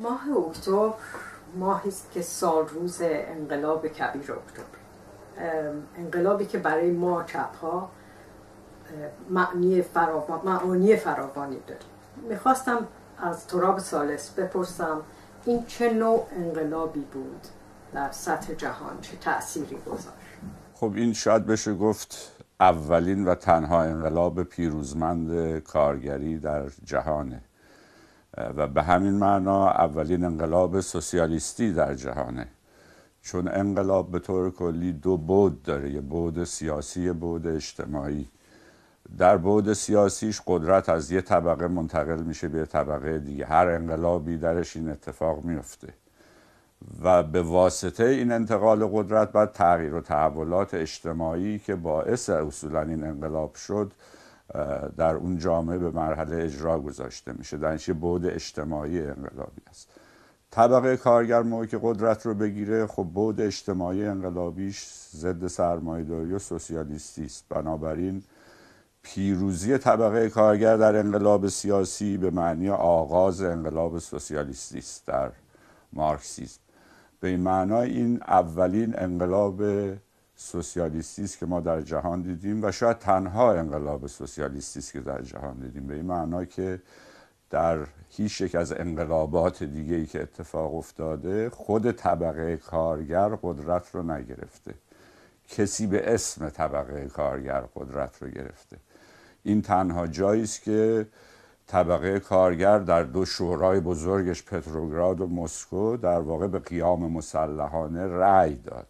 ماه اکتبر ماهی است که روز انقلاب کبیر اکتبر انقلابی که برای ما ها معنی فراوان معانی فراوانی داره میخواستم از تراب سالس بپرسم این چه نوع انقلابی بود در سطح جهان چه تأثیری گذاشت خب این شاید بشه گفت اولین و تنها انقلاب پیروزمند کارگری در جهانه و به همین معنا اولین انقلاب سوسیالیستی در جهانه چون انقلاب به طور کلی دو بود داره یه بود سیاسی بود اجتماعی در بود سیاسیش قدرت از یه طبقه منتقل میشه به یه طبقه دیگه هر انقلابی درش این اتفاق میفته و به واسطه این انتقال قدرت بعد تغییر و تحولات اجتماعی که باعث اصولا این انقلاب شد در اون جامعه به مرحله اجرا گذاشته میشه در اینچه بعد اجتماعی انقلابی است طبقه کارگر موقعی که قدرت رو بگیره خب بود اجتماعی انقلابیش ضد سرمایهداری و سوسیالیستی است بنابراین پیروزی طبقه کارگر در انقلاب سیاسی به معنی آغاز انقلاب سوسیالیستی است در مارکسیسم به این معنا این اولین انقلاب سوسیالیستی است که ما در جهان دیدیم و شاید تنها انقلاب سوسیالیستی است که در جهان دیدیم به این معنا که در هیچ یک از انقلابات دیگه ای که اتفاق افتاده خود طبقه کارگر قدرت رو نگرفته کسی به اسم طبقه کارگر قدرت رو گرفته این تنها جایی است که طبقه کارگر در دو شورای بزرگش پتروگراد و مسکو در واقع به قیام مسلحانه رأی داد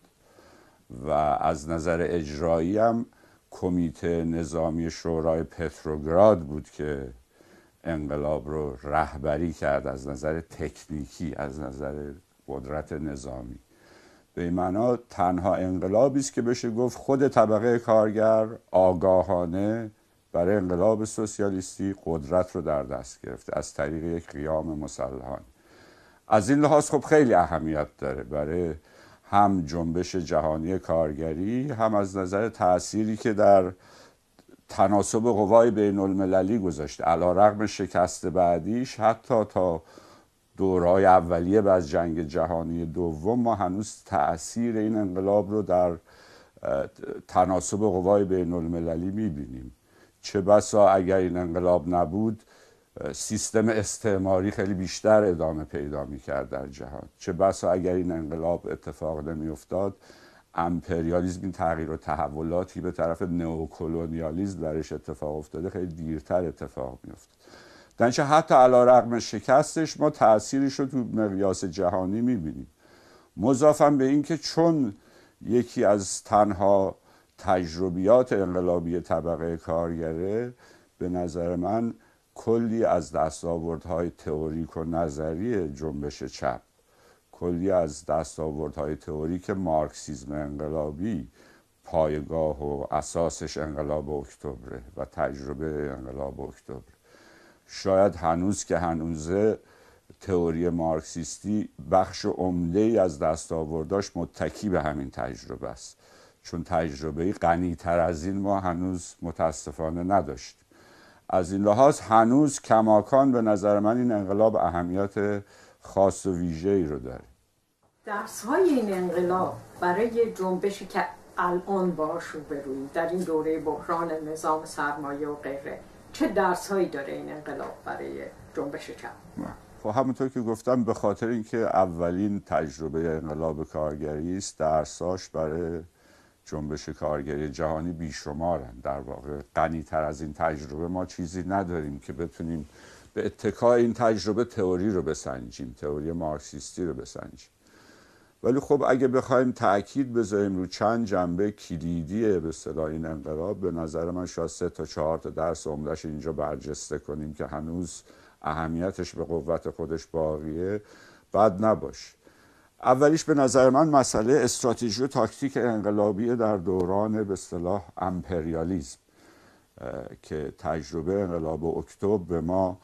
و از نظر اجرایی هم کمیته نظامی شورای پتروگراد بود که انقلاب رو رهبری کرد از نظر تکنیکی از نظر قدرت نظامی به این معنا تنها انقلابی است که بشه گفت خود طبقه کارگر آگاهانه برای انقلاب سوسیالیستی قدرت رو در دست گرفته از طریق یک قیام مسلحان از این لحاظ خب خیلی اهمیت داره برای هم جنبش جهانی کارگری هم از نظر تأثیری که در تناسب قوای بین المللی گذاشته علا رقم شکست بعدیش حتی تا دورهای اولیه بعد جنگ جهانی دوم ما هنوز تاثیر این انقلاب رو در تناسب قوای بین المللی میبینیم چه بسا اگر این انقلاب نبود سیستم استعماری خیلی بیشتر ادامه پیدا میکرد در جهان چه بسا اگر این انقلاب اتفاق نمیافتاد امپریالیزم این تغییر و تحولاتی به طرف نوکولونیالیزم درش اتفاق افتاده خیلی دیرتر اتفاق در دنچه حتی علا رقم شکستش ما تأثیرش رو تو مقیاس جهانی بینیم مضافم به اینکه چون یکی از تنها تجربیات انقلابی طبقه کارگره به نظر من کلی از دستاوردهای تئوریک و نظری جنبش چپ کلی از دستاوردهای تئوریک مارکسیزم انقلابی پایگاه و اساسش انقلاب اکتبر و تجربه انقلاب اکتبر شاید هنوز که هنوزه تئوری مارکسیستی بخش عمده ای از دستاورداش متکی به همین تجربه است چون تجربه غنی تر از این ما هنوز متاسفانه نداشتیم از این لحاظ هنوز کماکان به نظر من این انقلاب اهمیت خاص و ویژه ای رو داره درس های این انقلاب برای جنبشی که الان باش بروید در این دوره بحران نظام سرمایه و غیره چه درس هایی داره این انقلاب برای جنبش چپ خب همونطور که گفتم به خاطر اینکه اولین تجربه انقلاب کارگری است درساش برای جنبش کارگری جهانی بیشمارن در واقع غنی از این تجربه ما چیزی نداریم که بتونیم به اتکای این تجربه تئوری رو بسنجیم تئوری مارکسیستی رو بسنجیم ولی خب اگه بخوایم تاکید بذاریم رو چند جنبه کلیدی به صلاح این انقلاب به نظر من شاید سه تا چهار تا درس عمدهش اینجا برجسته کنیم که هنوز اهمیتش به قوت خودش باقیه بد نباشه اولیش به نظر من مسئله استراتژی و تاکتیک انقلابی در دوران به اصطلاح امپریالیزم که تجربه انقلاب اکتبر به ما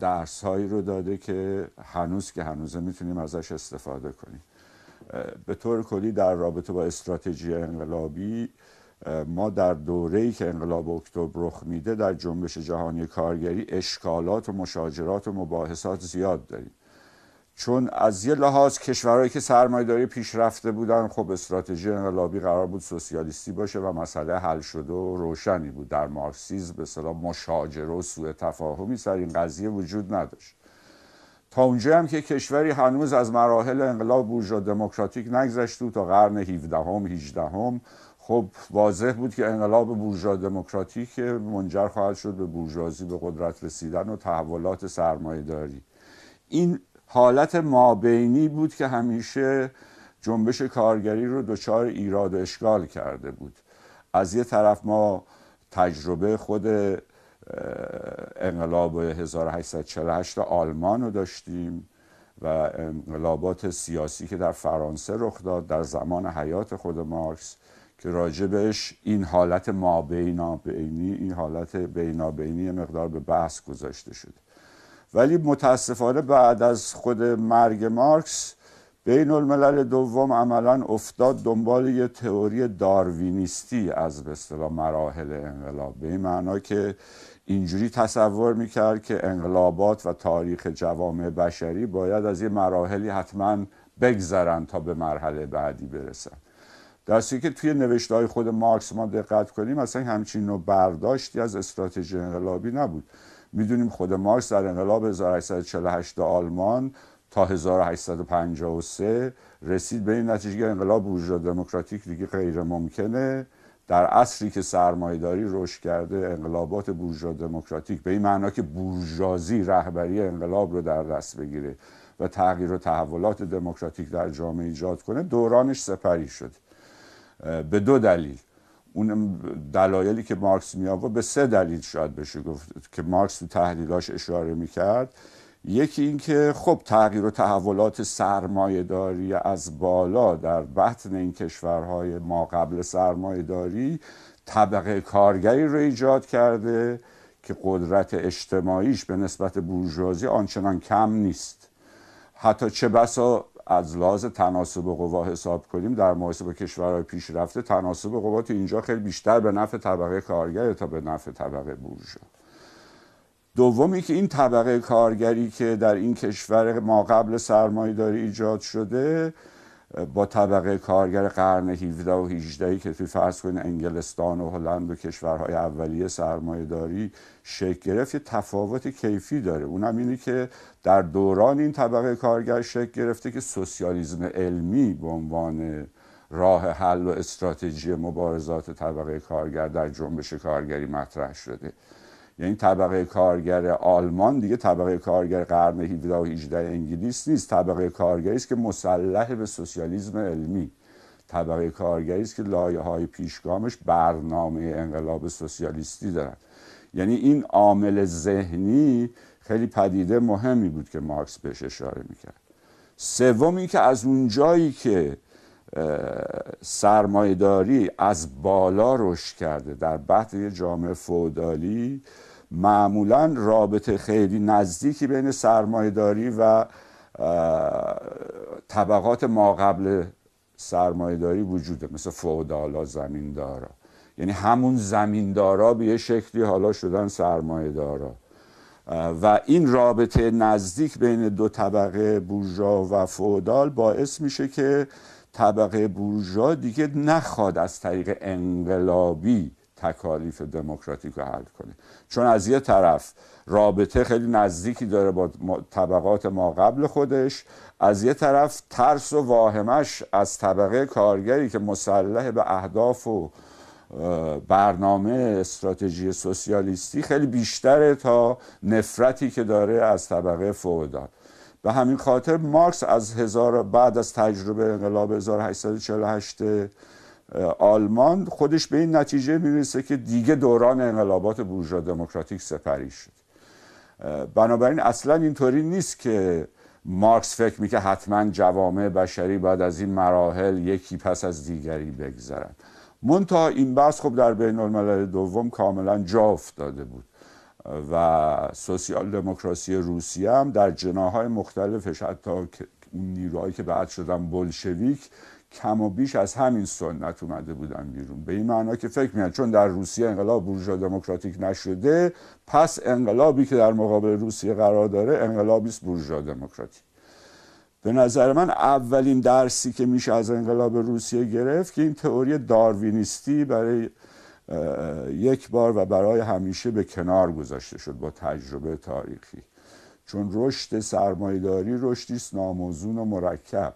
درس هایی رو داده که هنوز که هنوزه میتونیم ازش استفاده کنیم به طور کلی در رابطه با استراتژی انقلابی ما در دوره‌ای که انقلاب اکتبر رخ میده در جنبش جهانی کارگری اشکالات و مشاجرات و مباحثات زیاد داریم چون از یه لحاظ کشورهایی که سرمایهداری پیشرفته بودن خب استراتژی انقلابی قرار بود سوسیالیستی باشه و مسئله حل شده و روشنی بود در مارکسیسم به اصطلاح مشاجره و سوء تفاهمی سر این قضیه وجود نداشت تا اونجا هم که کشوری هنوز از مراحل انقلاب بورژوا دموکراتیک نگذشته و تا قرن 17 هم 18 هم خب واضح بود که انقلاب بورژوا دموکراتیک منجر خواهد شد به بورژوازی به قدرت رسیدن و تحولات داری. این حالت مابینی بود که همیشه جنبش کارگری رو دچار ایراد و اشکال کرده بود از یه طرف ما تجربه خود انقلاب 1848 آلمان رو داشتیم و انقلابات سیاسی که در فرانسه رخ داد در زمان حیات خود مارکس که راجبش این حالت ما بینی این حالت بینابینی مقدار به بحث گذاشته شده ولی متاسفانه بعد از خود مرگ مارکس بین الملل دوم عملا افتاد دنبال یه تئوری داروینیستی از به مراحل انقلاب به این معنا که اینجوری تصور میکرد که انقلابات و تاریخ جوامع بشری باید از یه مراحلی حتما بگذرن تا به مرحله بعدی برسن در که توی نوشته های خود مارکس ما دقت کنیم اصلا همچین نوع برداشتی از استراتژی انقلابی نبود میدونیم خود مارکس در انقلاب 1848 آلمان تا 1853 رسید به این نتیجه که انقلاب بورژوا دموکراتیک دیگه غیر ممکنه در عصری که سرمایداری رشد کرده انقلابات بورژوا دموکراتیک به این معنا که بورژوازی رهبری انقلاب رو در دست بگیره و تغییر و تحولات دموکراتیک در جامعه ایجاد کنه دورانش سپری شد به دو دلیل اون دلایلی که مارکس می آورد به سه دلیل شاید بشه گفت که مارکس تو تحلیلاش اشاره کرد یکی اینکه خب تغییر و تحولات سرمایه داری از بالا در بطن این کشورهای ما قبل سرمایه داری طبقه کارگری رو ایجاد کرده که قدرت اجتماعیش به نسبت بورژوازی آنچنان کم نیست حتی چه بسا از لحاظ تناسب قوا حساب کنیم در مقایسه با کشورهای پیشرفته تناسب قوا تو اینجا خیلی بیشتر به نفع طبقه کارگر تا به نفع طبقه بورژوا دومی که این طبقه کارگری که در این کشور ما قبل سرمایهداری ایجاد شده با طبقه کارگر قرن 17 و 18 که توی فرض کن انگلستان و هلند و کشورهای اولیه سرمایه داری شکل گرفت یه تفاوت کیفی داره اونم اینه که در دوران این طبقه کارگر شکل گرفته که سوسیالیزم علمی به عنوان راه حل و استراتژی مبارزات طبقه کارگر در جنبش کارگری مطرح شده یعنی طبقه کارگر آلمان دیگه طبقه کارگر قرن 17 و 18 انگلیس نیست طبقه کارگری است که مسلح به سوسیالیسم علمی طبقه کارگری است که لایه های پیشگامش برنامه انقلاب سوسیالیستی دارند یعنی این عامل ذهنی خیلی پدیده مهمی بود که مارکس بهش اشاره میکرد سوم که از اون جایی که سرمایهداری از بالا رشد کرده در بحث یه جامعه فودالی معمولا رابطه خیلی نزدیکی بین سرمایهداری و طبقات ما قبل سرمایهداری وجوده مثل فودالا زمیندارا یعنی همون زمیندارا به یه شکلی حالا شدن سرمایهدارا و این رابطه نزدیک بین دو طبقه بورژا و فودال باعث میشه که طبقه بورژا دیگه نخواد از طریق انقلابی تکالیف دموکراتیک رو حل کنه چون از یه طرف رابطه خیلی نزدیکی داره با طبقات ما قبل خودش از یه طرف ترس و واهمش از طبقه کارگری که مسلح به اهداف و برنامه استراتژی سوسیالیستی خیلی بیشتره تا نفرتی که داره از طبقه فودال به همین خاطر مارکس از هزار بعد از تجربه انقلاب 1848 آلمان خودش به این نتیجه میرسه که دیگه دوران انقلابات بورژوا دموکراتیک سپری شد بنابراین اصلا اینطوری نیست که مارکس فکر که حتما جوامع بشری بعد از این مراحل یکی پس از دیگری بگذرن منتها این بحث خب در بین الملل دوم کاملا جا افتاده بود و سوسیال دموکراسی روسیه هم در جناهای مختلفش حتی اون نیروهایی که بعد شدن بلشویک کم و بیش از همین سنت اومده بودن بیرون به این معنا که فکر میاد چون در روسیه انقلاب بورژوا دموکراتیک نشده پس انقلابی که در مقابل روسیه قرار داره انقلابی است بورژوا دموکراتیک به نظر من اولین درسی که میشه از انقلاب روسیه گرفت که این تئوری داروینیستی برای یک بار و برای همیشه به کنار گذاشته شد با تجربه تاریخی چون رشد سرمایداری رشدی است ناموزون و مرکب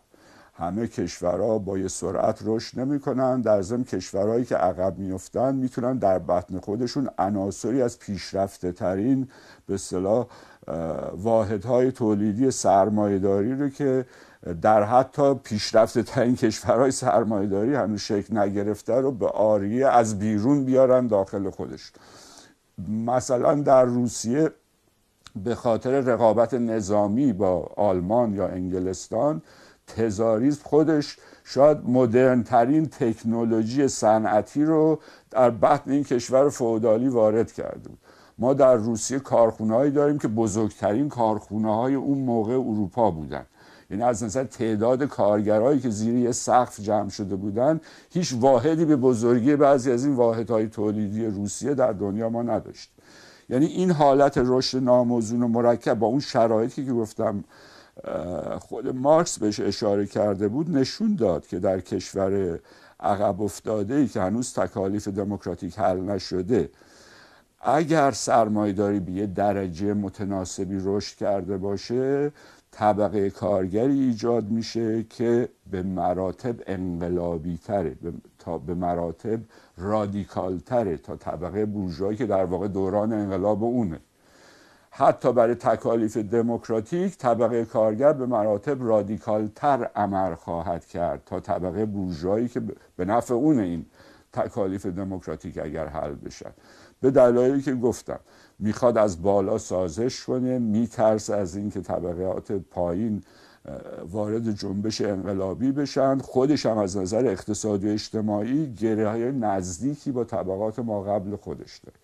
همه کشورها با یه سرعت رشد نمیکنن در ضمن کشورهایی که عقب میفتن میتونن در بطن خودشون عناصری از پیشرفته ترین به اصطلاح واحدهای تولیدی سرمایهداری رو که در حتی پیشرفته ترین کشورهای سرمایهداری هنوز شکل نگرفته رو به آریه از بیرون بیارن داخل خودش مثلا در روسیه به خاطر رقابت نظامی با آلمان یا انگلستان تزاریز خودش شاید مدرن ترین تکنولوژی صنعتی رو در بطن این کشور فودالی وارد کرده بود ما در روسیه کارخونههایی داریم که بزرگترین کارخونه های اون موقع اروپا بودن یعنی از نظر تعداد کارگرایی که زیر یه سقف جمع شده بودن هیچ واحدی به بزرگی بعضی از این واحدهای تولیدی روسیه در دنیا ما نداشت یعنی این حالت رشد ناموزون و مرکب با اون شرایطی که گفتم خود مارکس بهش اشاره کرده بود نشون داد که در کشور عقب افتاده ای که هنوز تکالیف دموکراتیک حل نشده اگر سرمایداری به یه درجه متناسبی رشد کرده باشه طبقه کارگری ایجاد میشه که به مراتب انقلابی تره تا به مراتب رادیکال تره تا طبقه بورژوایی که در واقع دوران انقلاب اونه حتی برای تکالیف دموکراتیک طبقه کارگر به مراتب تر عمل خواهد کرد تا طبقه بورژوایی که به نفع اون این تکالیف دموکراتیک اگر حل بشه به دلایلی که گفتم میخواد از بالا سازش کنه میترس از اینکه طبقات پایین وارد جنبش انقلابی بشن خودش هم از نظر اقتصادی و اجتماعی گره نزدیکی با طبقات ما قبل خودش داره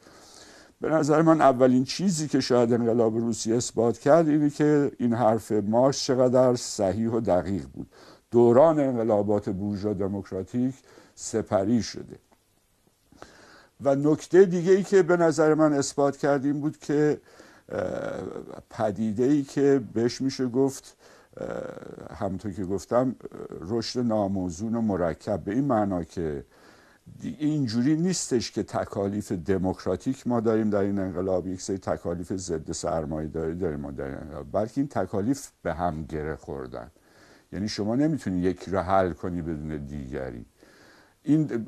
به نظر من اولین چیزی که شاید انقلاب روسیه اثبات کرد اینه که این حرف ما چقدر صحیح و دقیق بود دوران انقلابات بورژوا دموکراتیک سپری شده و نکته دیگه ای که به نظر من اثبات کرد این بود که پدیده ای که بهش میشه گفت همونطور که گفتم رشد ناموزون و مرکب به این معنا که اینجوری نیستش که تکالیف دموکراتیک ما داریم در این انقلاب یک سری تکالیف ضد سرمایه داری داریم ما در این انقلاب بلکه این تکالیف به هم گره خوردن یعنی شما نمیتونی یکی رو حل کنی بدون دیگری این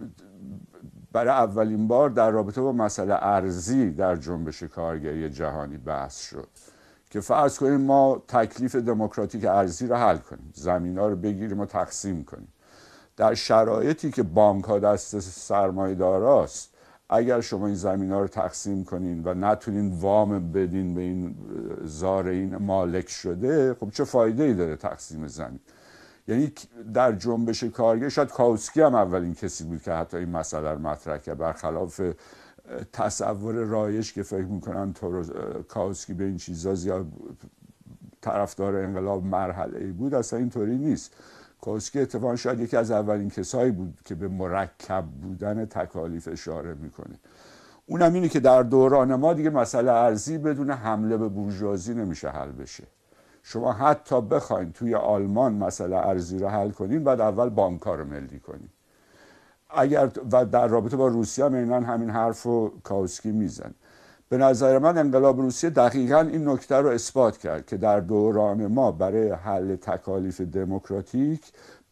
برای اولین بار در رابطه با مسئله ارزی در جنبش کارگری جهانی بحث شد که فرض کنیم ما تکلیف دموکراتیک ارزی رو حل کنیم زمین ها رو بگیریم و تقسیم کنیم در شرایطی که بانک دست سرمایه داراست اگر شما این زمین ها رو تقسیم کنین و نتونین وام بدین به این زار این مالک شده خب چه فایده ای داره تقسیم زمین یعنی در جنبش کارگر شاید کاوسکی هم اولین کسی بود که حتی این مسئله رو مطرح کرد برخلاف تصور رایش که فکر میکنن کاوسکی به این چیزا زیاد طرفدار انقلاب مرحله ای بود اصلا اینطوری نیست کوسکی خب، اتفاقا شاید یکی از اولین کسایی بود که به مرکب بودن تکالیف اشاره میکنه اونم اینه که در دوران ما دیگه مسئله ارزی بدون حمله به بورژوازی نمیشه حل بشه شما حتی بخواین توی آلمان مسئله ارزی رو حل کنین بعد اول بانکار رو ملی کنین اگر و در رابطه با روسیه هم همین حرف رو کاوسکی میزن به نظر من انقلاب روسیه دقیقا این نکته رو اثبات کرد که در دوران ما برای حل تکالیف دموکراتیک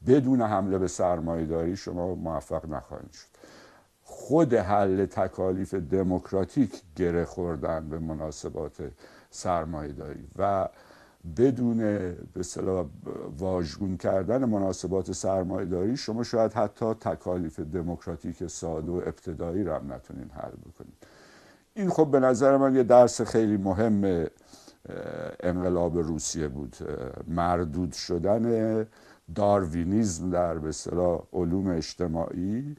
بدون حمله به سرمایهداری شما موفق نخواهید شد خود حل تکالیف دموکراتیک گره خوردن به مناسبات سرمایهداری و بدون به صلاح واژگون کردن مناسبات سرمایهداری شما شاید حتی تکالیف دموکراتیک ساده و ابتدایی را هم نتونین حل بکنید این خب به نظر من یه درس خیلی مهم انقلاب روسیه بود مردود شدن داروینیزم در به علوم اجتماعی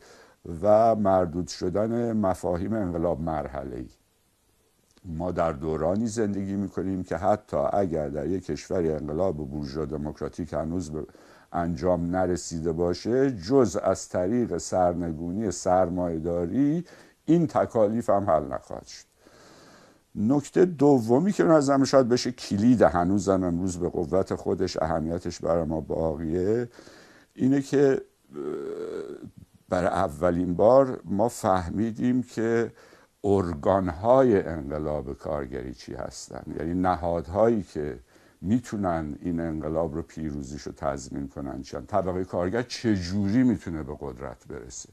و مردود شدن مفاهیم انقلاب مرحله ای ما در دورانی زندگی میکنیم که حتی اگر در یک کشوری انقلاب بورژوا دموکراتیک هنوز به انجام نرسیده باشه جز از طریق سرنگونی سرمایهداری این تکالیف هم حل نخواهد شد نکته دومی که از شاید بشه کلید هنوزم امروز به قوت خودش اهمیتش برای ما باقیه اینه که برای اولین بار ما فهمیدیم که ارگانهای انقلاب کارگری چی هستن یعنی نهادهایی که میتونن این انقلاب رو پیروزیش رو تضمین کنن چند طبقه کارگر چجوری میتونه به قدرت برسه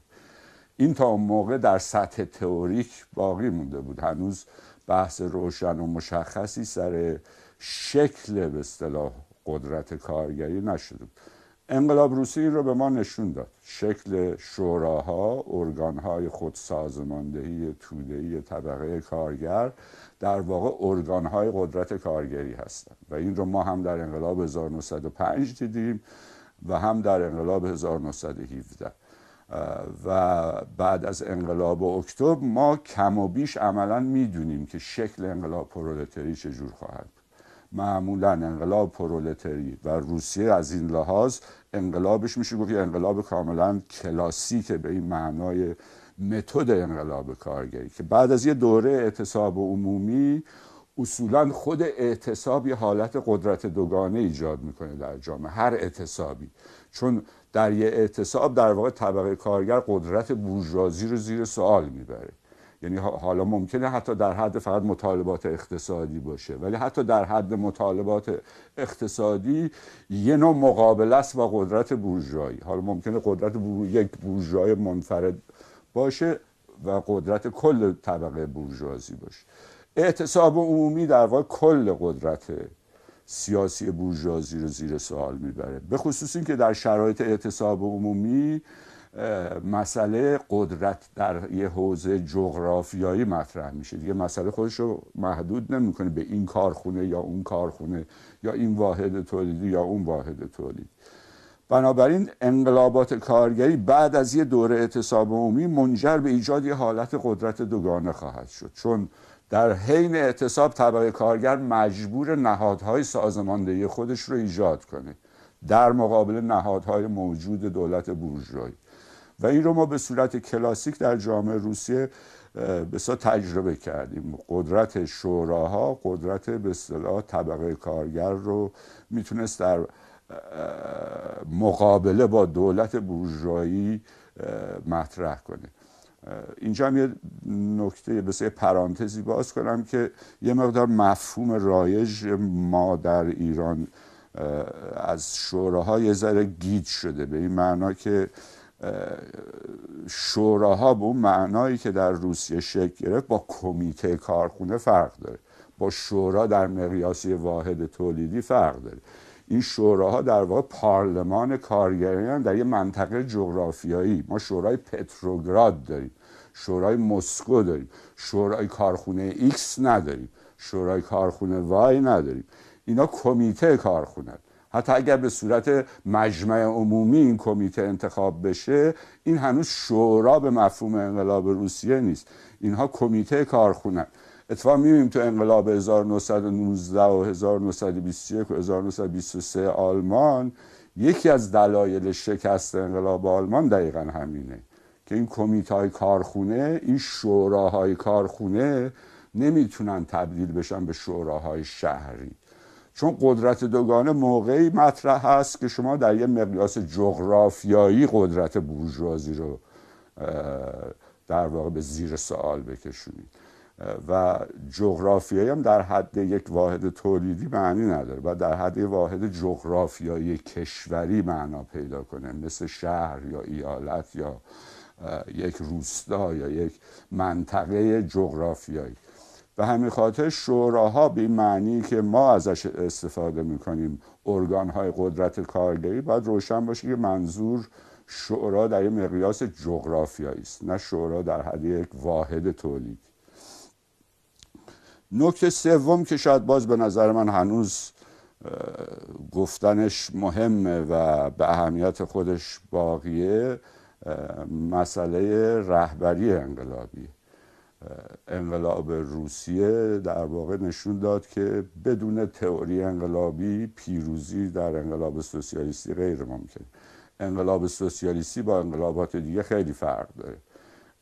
این تا اون موقع در سطح تئوریک باقی مونده بود هنوز بحث روشن و مشخصی سر شکل به اصطلاح قدرت کارگری نشده بود انقلاب روسی این رو به ما نشون داد شکل شوراها ارگانهای خود سازماندهی تودهی طبقه کارگر در واقع ارگانهای قدرت کارگری هستند و این رو ما هم در انقلاب 1905 دیدیم و هم در انقلاب 1917 و بعد از انقلاب اکتبر ما کم و بیش عملا میدونیم که شکل انقلاب پرولتری چجور خواهد بود معمولا انقلاب پرولتری و روسیه از این لحاظ انقلابش میشه گفت انقلاب کاملا کلاسیکه به این معنای متد انقلاب کارگری که بعد از یه دوره اعتصاب عمومی اصولا خود اعتصاب یه حالت قدرت دوگانه ایجاد میکنه در جامعه هر اعتصابی چون در یه اعتصاب در واقع طبقه کارگر قدرت بورژوازی رو زیر سوال میبره یعنی حالا ممکنه حتی در حد فقط مطالبات اقتصادی باشه ولی حتی در حد مطالبات اقتصادی یه نوع مقابله است با قدرت بورژوایی حالا ممکنه قدرت بور... یک بورژوای منفرد باشه و قدرت کل طبقه بورژوازی باشه اعتصاب عمومی در واقع کل قدرت سیاسی بورژوازی رو زیر سوال میبره به خصوص اینکه در شرایط اعتصاب عمومی مسئله قدرت در یه حوزه جغرافیایی مطرح میشه دیگه مسئله خودش رو محدود نمیکنه به این کارخونه یا اون کارخونه یا این واحد تولیدی یا اون واحد تولید بنابراین انقلابات کارگری بعد از یه دوره اعتصاب عمومی منجر به ایجاد یه حالت قدرت دوگانه خواهد شد چون در حین اعتصاب طبقه کارگر مجبور نهادهای سازماندهی خودش رو ایجاد کنه در مقابل نهادهای موجود دولت بورژوایی و این رو ما به صورت کلاسیک در جامعه روسیه بسا تجربه کردیم قدرت شوراها قدرت به اصطلاح طبقه کارگر رو میتونست در مقابله با دولت بورژوایی مطرح کنه اینجا هم یه نکته بسیار پرانتزی باز کنم که یه مقدار مفهوم رایج ما در ایران از شوراها یه ذره شده به این معنا که شوراها به اون معنایی که در روسیه شکل گرفت با کمیته کارخونه فرق داره با شورا در مقیاسی واحد تولیدی فرق داره این شوراها در واقع پارلمان کارگریان در یه منطقه جغرافیایی ما شورای پتروگراد داریم شورای مسکو داریم شورای کارخونه ایکس نداریم شورای کارخونه وای نداریم اینا کمیته کارخونه حتی اگر به صورت مجمع عمومی این کمیته انتخاب بشه این هنوز شورا به مفهوم انقلاب روسیه نیست اینها کمیته کارخونه اتفاق میبینیم تو انقلاب 1919 و 1921 و 1923 آلمان یکی از دلایل شکست انقلاب آلمان دقیقا همینه که این کمیته های کارخونه این شوراهای کارخونه نمیتونن تبدیل بشن به شوراهای شهری چون قدرت دوگانه موقعی مطرح هست که شما در یه مقیاس جغرافیایی قدرت بورژوازی رو در واقع به زیر سوال بکشونید و جغرافیایی هم در حد یک واحد تولیدی معنی نداره و در حد یک واحد جغرافیایی کشوری معنا پیدا کنه مثل شهر یا ایالت یا یک روستا یا یک منطقه جغرافیایی به همین خاطر شوراها به معنی که ما ازش استفاده میکنیم ارگانهای قدرت کارگری باید روشن باشه که منظور شورا در یک مقیاس جغرافیایی است نه شورا در حد یک واحد تولید نکته سوم که شاید باز به نظر من هنوز گفتنش مهمه و به اهمیت خودش باقیه مسئله رهبری انقلابی انقلاب روسیه در واقع نشون داد که بدون تئوری انقلابی پیروزی در انقلاب سوسیالیستی غیر ممکن انقلاب سوسیالیستی با انقلابات دیگه خیلی فرق داره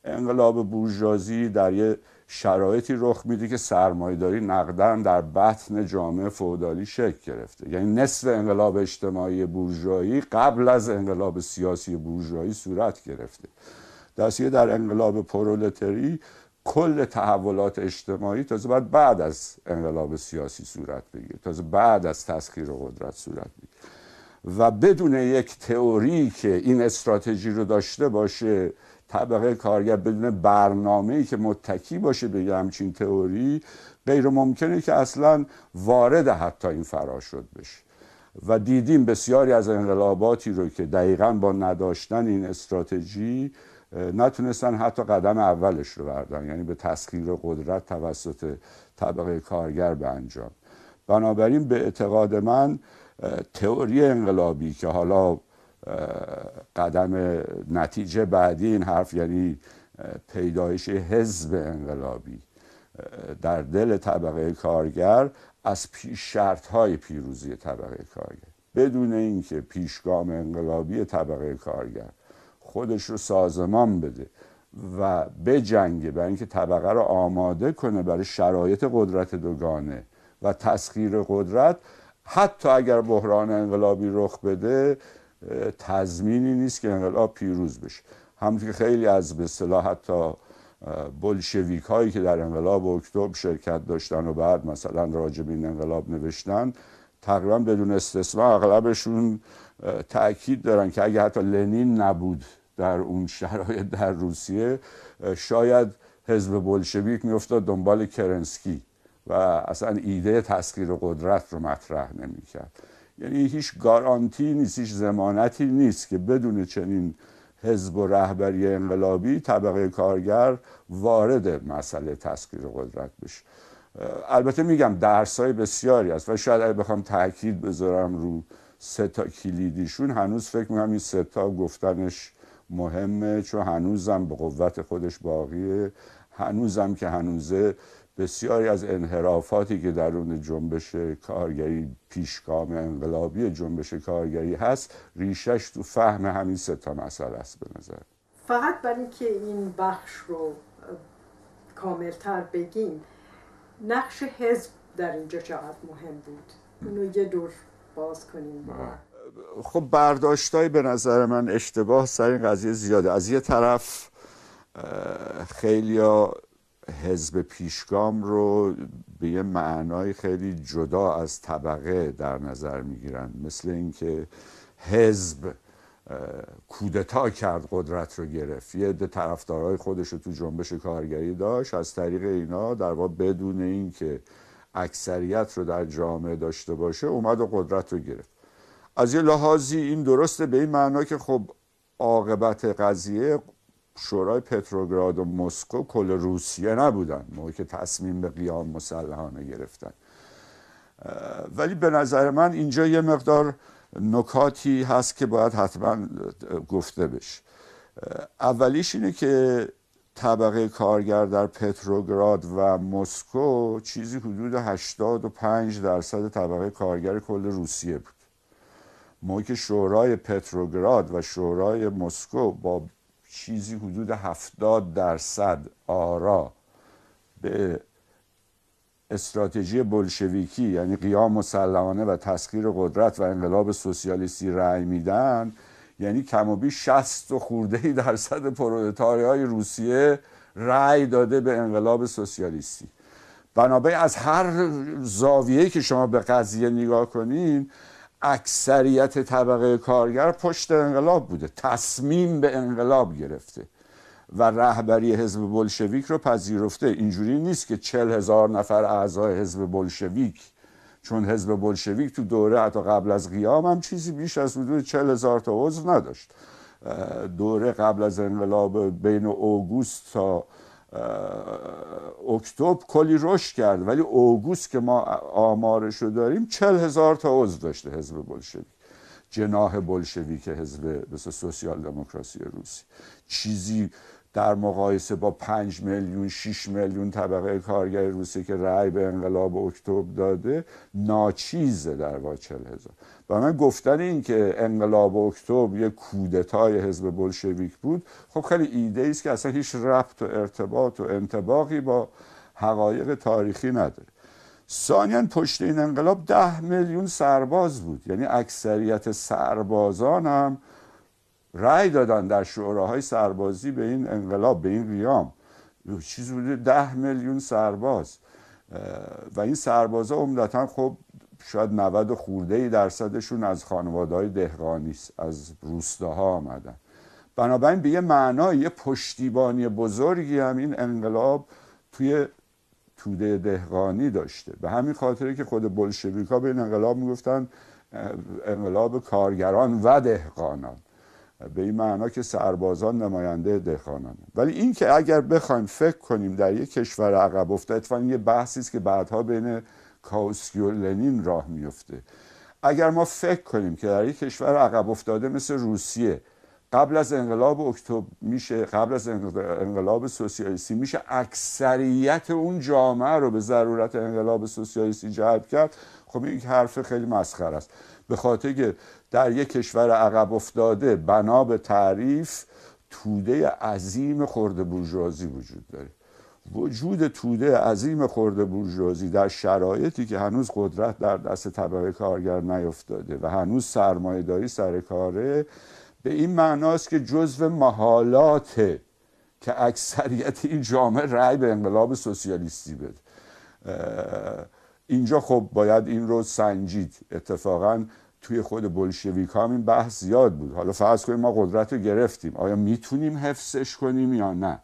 انقلاب بورژوازی در یه شرایطی رخ میده که سرمایهداری نقدن در بطن جامعه فودالی شکل گرفته یعنی نصف انقلاب اجتماعی بورژوایی قبل از انقلاب سیاسی بورژوایی صورت گرفته دستیه در انقلاب پرولتری کل تحولات اجتماعی تازه بعد بعد از انقلاب سیاسی صورت بگیره تازه بعد از تسخیر قدرت صورت بگیره و بدون یک تئوری که این استراتژی رو داشته باشه طبقه کارگر بدون برنامه ای که متکی باشه به همچین تئوری غیر ممکنه که اصلا وارد حتی این فراشد بشه و دیدیم بسیاری از انقلاباتی رو که دقیقا با نداشتن این استراتژی نتونستن حتی قدم اولش رو بردن یعنی به تسخیر قدرت توسط طبقه کارگر به انجام بنابراین به اعتقاد من تئوری انقلابی که حالا قدم نتیجه بعدی این حرف یعنی پیدایش حزب انقلابی در دل طبقه کارگر از پیش شرط های پیروزی طبقه کارگر بدون اینکه پیشگام انقلابی طبقه کارگر خودش رو سازمان بده و بجنگه برای اینکه طبقه رو آماده کنه برای شرایط قدرت دوگانه و تسخیر قدرت حتی اگر بحران انقلابی رخ بده تضمینی نیست که انقلاب پیروز بشه همونطور که خیلی از به حتی بلشویک هایی که در انقلاب اکتبر شرکت داشتن و بعد مثلا راجع این انقلاب نوشتن تقریبا بدون استثنا اغلبشون تاکید دارن که اگه حتی لنین نبود در اون شرایط در روسیه شاید حزب بلشویک میافتاد دنبال کرنسکی و اصلا ایده تسخیر قدرت رو مطرح نمیکرد یعنی هیچ گارانتی نیست هیچ زمانتی نیست که بدون چنین حزب و رهبری انقلابی طبقه کارگر وارد مسئله تسخیر قدرت بشه البته میگم درس های بسیاری هست و شاید اگه بخوام تاکید بذارم رو سه تا کلیدیشون هنوز فکر میکنم این سه تا گفتنش مهمه چون هنوزم به قوت خودش باقیه هنوزم که هنوزه بسیاری از انحرافاتی که درون جنبش کارگری پیشگام انقلابی جنبش کارگری هست ریشش تو فهم همین سه تا مسئله است به نظر فقط برای اینکه این بخش رو کاملتر بگیم نقش حزب در اینجا چقدر مهم بود اونو یه دور باز کنیم خب برداشتای به نظر من اشتباه سر این قضیه زیاده از یه طرف خیلی حزب پیشگام رو به یه معنای خیلی جدا از طبقه در نظر میگیرن مثل اینکه حزب کودتا کرد قدرت رو گرفت یه عده طرفدارای خودش رو تو جنبش کارگری داشت از طریق اینا در واقع بدون اینکه اکثریت رو در جامعه داشته باشه اومد و قدرت رو گرفت از یه لحاظی این درسته به این معنا که خب عاقبت قضیه شورای پتروگراد و مسکو کل روسیه نبودن موقعی که تصمیم به قیام مسلحانه گرفتن ولی به نظر من اینجا یه مقدار نکاتی هست که باید حتما گفته بشه اولیش اینه که طبقه کارگر در پتروگراد و مسکو چیزی حدود 85 درصد طبقه کارگر کل روسیه بود موقعی که شورای پتروگراد و شورای مسکو با چیزی حدود هفتاد درصد آرا به استراتژی بلشویکی یعنی قیام مسلحانه و تسخیر قدرت و انقلاب سوسیالیستی رأی میدن یعنی کم و بیش 60 و خورده درصد های روسیه رأی داده به انقلاب سوسیالیستی بنابراین از هر زاویه‌ای که شما به قضیه نگاه کنین اکثریت طبقه کارگر پشت انقلاب بوده تصمیم به انقلاب گرفته و رهبری حزب بلشویک رو پذیرفته اینجوری نیست که چل هزار نفر اعضای حزب بلشویک چون حزب بلشویک تو دوره حتی قبل از قیام هم چیزی بیش از حدود چل هزار تا عضو نداشت دوره قبل از انقلاب بین اوگوست تا اکتبر کلی رشد کرد ولی اوگوست که ما آمارش رو داریم چل هزار تا عضو داشته حزب بلشویک جناح بلشویک حزب مثل سوسیال دموکراسی روسی چیزی در مقایسه با 5 میلیون 6 میلیون طبقه کارگر روسی که رأی به انقلاب اکتبر داده ناچیزه در واقع هزار و من گفتن این که انقلاب اکتبر یک کودتای حزب بلشویک بود خب خیلی ایده است که اصلا هیچ ربط و ارتباط و انتباقی با حقایق تاریخی نداره سانیان پشت این انقلاب ده میلیون سرباز بود یعنی اکثریت سربازان هم رأی دادن در شعراهای سربازی به این انقلاب به این قیام چیزی بوده ده میلیون سرباز و این سربازا عمدتا خب شاید 90 خورده ای درصدشون از خانواده های دهقانی از روستاها آمدن بنابراین به یه معنای یه پشتیبانی بزرگی هم این انقلاب توی توده دهقانی داشته به همین خاطره که خود بلشویکا به این انقلاب میگفتن انقلاب کارگران و دهقانان به این معنا که سربازان نماینده دهخانان ولی این که اگر بخوایم فکر کنیم در یک کشور عقب افتاده اتفاقا یه بحثی است که بعدها بین کاوسکی و لنین راه میفته اگر ما فکر کنیم که در یک کشور عقب افتاده مثل روسیه قبل از انقلاب اکتبر میشه قبل از انقلاب سوسیالیستی میشه اکثریت اون جامعه رو به ضرورت انقلاب سوسیالیستی جلب کرد خب این حرف خیلی مسخره است به خاطر که در یک کشور عقب افتاده بنا به تعریف توده عظیم خورده بورژوازی وجود داره وجود توده عظیم خورده بورژوازی در شرایطی که هنوز قدرت در دست طبقه کارگر نیفتاده و هنوز داری سر کاره به این معناست که جزو محالاته که اکثریت این جامعه رأی به انقلاب سوسیالیستی بده اینجا خب باید این رو سنجید اتفاقا توی خود بلشویک هم این بحث زیاد بود حالا فرض کنیم ما قدرت رو گرفتیم آیا میتونیم حفظش کنیم یا نه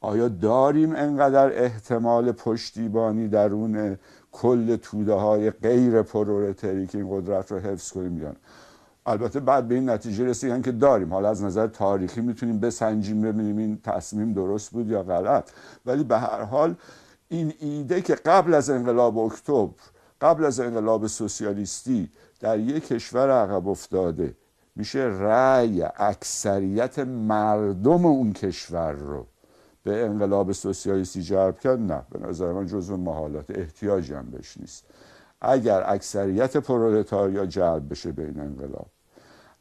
آیا داریم انقدر احتمال پشتیبانی درون کل توده های غیر پرورتری که این قدرت رو حفظ کنیم یا نه البته بعد به این نتیجه رسیدن که داریم حالا از نظر تاریخی میتونیم بسنجیم ببینیم این تصمیم درست بود یا غلط ولی به هر حال این ایده که قبل از انقلاب اکتبر قبل از انقلاب سوسیالیستی در یک کشور عقب افتاده میشه رأی اکثریت مردم اون کشور رو به انقلاب سوسیالیستی جلب کرد نه به نظر من جزو محالات احتیاجی هم بهش نیست اگر اکثریت پرولتاریا جلب بشه به این انقلاب